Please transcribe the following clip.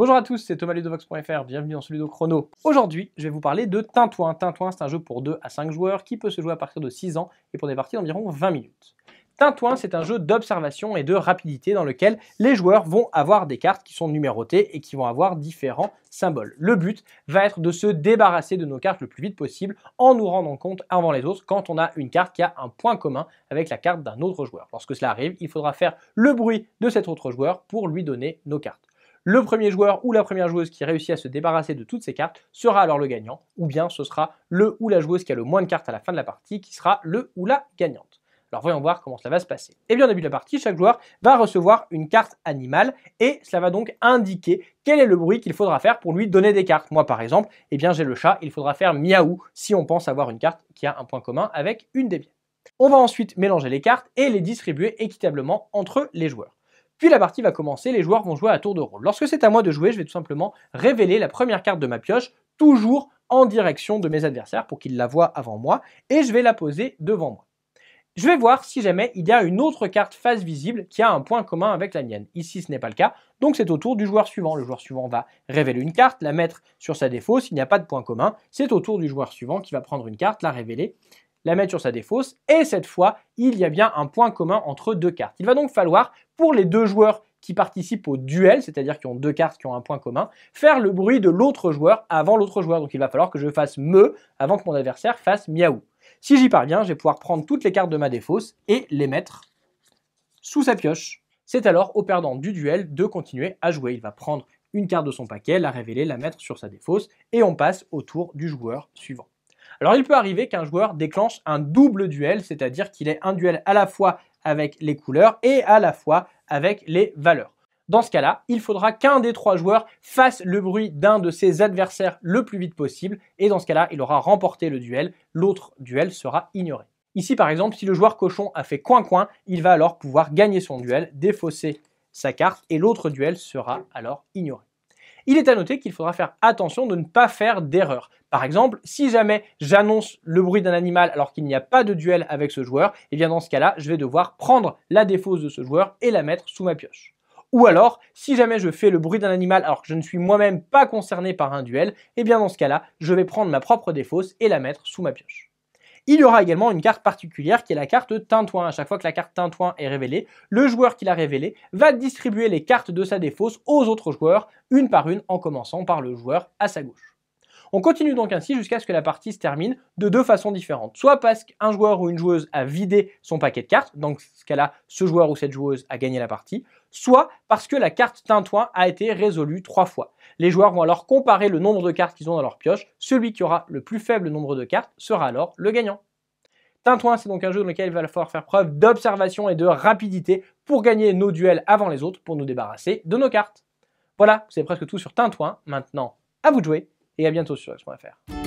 Bonjour à tous, c'est Thomas Ludovox.fr, bienvenue dans ce Ludo Chrono. Aujourd'hui, je vais vous parler de Tintouin. Tintouin, c'est un jeu pour 2 à 5 joueurs qui peut se jouer à partir de 6 ans et pour des parties d'environ 20 minutes. Tintouin, c'est un jeu d'observation et de rapidité dans lequel les joueurs vont avoir des cartes qui sont numérotées et qui vont avoir différents symboles. Le but va être de se débarrasser de nos cartes le plus vite possible en nous rendant compte avant les autres quand on a une carte qui a un point commun avec la carte d'un autre joueur. Lorsque cela arrive, il faudra faire le bruit de cet autre joueur pour lui donner nos cartes. Le premier joueur ou la première joueuse qui réussit à se débarrasser de toutes ses cartes sera alors le gagnant, ou bien ce sera le ou la joueuse qui a le moins de cartes à la fin de la partie qui sera le ou la gagnante. Alors voyons voir comment cela va se passer. Et eh bien au début de la partie, chaque joueur va recevoir une carte animale et cela va donc indiquer quel est le bruit qu'il faudra faire pour lui donner des cartes. Moi par exemple, eh bien j'ai le chat, il faudra faire miaou si on pense avoir une carte qui a un point commun avec une des biens. On va ensuite mélanger les cartes et les distribuer équitablement entre les joueurs. Puis la partie va commencer, les joueurs vont jouer à tour de rôle. Lorsque c'est à moi de jouer, je vais tout simplement révéler la première carte de ma pioche, toujours en direction de mes adversaires pour qu'ils la voient avant moi, et je vais la poser devant moi. Je vais voir si jamais il y a une autre carte face visible qui a un point commun avec la mienne. Ici, ce n'est pas le cas, donc c'est au tour du joueur suivant. Le joueur suivant va révéler une carte, la mettre sur sa défaut. S'il n'y a pas de point commun, c'est au tour du joueur suivant qui va prendre une carte, la révéler la mettre sur sa défausse. Et cette fois, il y a bien un point commun entre deux cartes. Il va donc falloir, pour les deux joueurs qui participent au duel, c'est-à-dire qui ont deux cartes qui ont un point commun, faire le bruit de l'autre joueur avant l'autre joueur. Donc il va falloir que je fasse me avant que mon adversaire fasse miaou. Si j'y parviens, je vais pouvoir prendre toutes les cartes de ma défausse et les mettre sous sa pioche. C'est alors au perdant du duel de continuer à jouer. Il va prendre une carte de son paquet, la révéler, la mettre sur sa défausse et on passe au tour du joueur suivant. Alors il peut arriver qu'un joueur déclenche un double duel, c'est-à-dire qu'il ait un duel à la fois avec les couleurs et à la fois avec les valeurs. Dans ce cas-là, il faudra qu'un des trois joueurs fasse le bruit d'un de ses adversaires le plus vite possible, et dans ce cas-là, il aura remporté le duel, l'autre duel sera ignoré. Ici par exemple, si le joueur cochon a fait coin-coin, il va alors pouvoir gagner son duel, défausser sa carte, et l'autre duel sera alors ignoré. Il est à noter qu'il faudra faire attention de ne pas faire d'erreur. Par exemple, si jamais j'annonce le bruit d'un animal alors qu'il n'y a pas de duel avec ce joueur, et eh bien dans ce cas-là, je vais devoir prendre la défausse de ce joueur et la mettre sous ma pioche. Ou alors, si jamais je fais le bruit d'un animal alors que je ne suis moi-même pas concerné par un duel, et eh bien dans ce cas-là, je vais prendre ma propre défausse et la mettre sous ma pioche. Il y aura également une carte particulière qui est la carte Tintouin. À chaque fois que la carte Tintouin est révélée, le joueur qui l'a révélée va distribuer les cartes de sa défausse aux autres joueurs, une par une, en commençant par le joueur à sa gauche. On continue donc ainsi jusqu'à ce que la partie se termine de deux façons différentes. Soit parce qu'un joueur ou une joueuse a vidé son paquet de cartes, dans ce cas-là, ce joueur ou cette joueuse a gagné la partie, soit parce que la carte Tintouin a été résolue trois fois. Les joueurs vont alors comparer le nombre de cartes qu'ils ont dans leur pioche. Celui qui aura le plus faible nombre de cartes sera alors le gagnant. Tintouin, c'est donc un jeu dans lequel il va falloir faire preuve d'observation et de rapidité pour gagner nos duels avant les autres pour nous débarrasser de nos cartes. Voilà, c'est presque tout sur Tintouin. Maintenant, à vous de jouer et à bientôt sur X.fr.